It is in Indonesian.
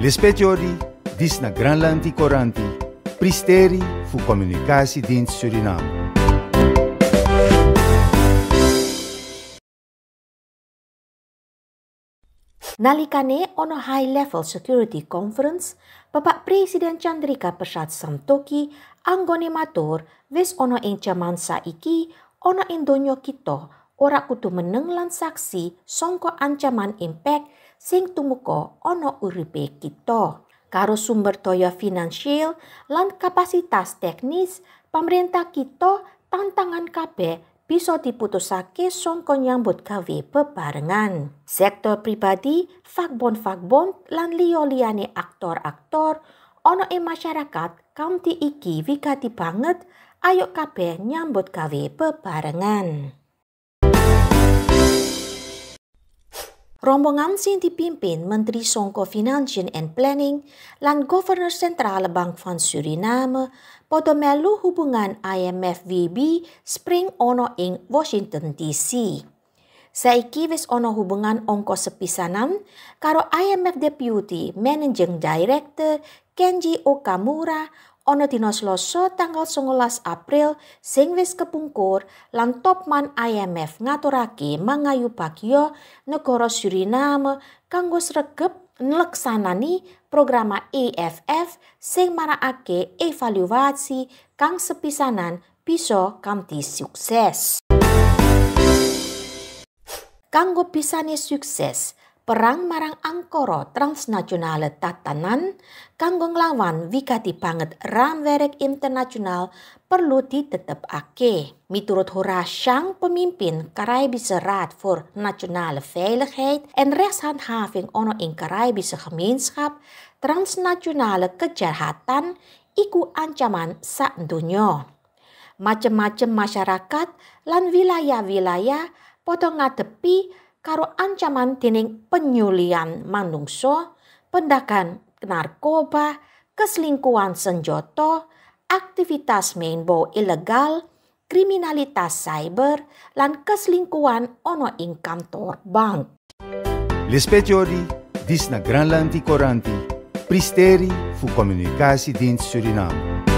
L'ispetjori dis na Granlanti Coranti, pristeri fu comunicasi dienst Suriname. Nalikane ono high level security conference, Bapak Presiden Chandrika Persat Santoki anggone matur wis ono ing jaman saiki ono ing donya kita ora kudu meneng lan saksi songko ancaman impact sing tumuka ana uripe kita. Karo sumber daya finansial lan kapasitas teknis, pemerintah kita tantangan kabeh bisa diputusake songko nyambut gawe bebarengan. Sektor pribadi, fagbon fagbon lan liyo liyane aktor-aktor, ono e masyarakat, kaum iki wikati banget, ayo kabeh nyambut gawe bebarengan. Rombongan sing dipimpin Menteri Songko Financial and Planning lan Governor Sentrale Bank van Suriname podo melu hubungan IMF VB spring ono ing Washington DC. Saiki wis ono hubungan ongko sepisanan karo IMF Deputy Managing Director Kenji Okamura ana dina Selasa tanggal 19 April sing wis kepungkur lan topman IMF ngaturake mangayubagya negara Suriname kanggo sregep nleksanani program IFF sing marakake evaluasi kang sepisanan bisa kanthi sukses. Kanggo pisane sukses, perang marang angkoro transnasional tatanan kanggo nglawan wigati banget ramwerek internasional perlu ake. Miturut Horashang, pemimpin Caribische Raad voor Nationale Veiligheid en rechtshandhaving ono in Caribische gemeenschap, transnasionale kejahatan iku ancaman sak dunyo Macem-macem masyarakat lan wilayah-wilayah potong ngadepi karo ancaman dening penyulian manungso, pendakan narkoba, keselingkuhan senjoto, aktivitas mainbo ilegal, kriminalitas cyber, lan keselingkuhan ono ing kantor bank. L'ispeziori dis na Granlanti koranti, pristeri fu komunikasi dins Suriname.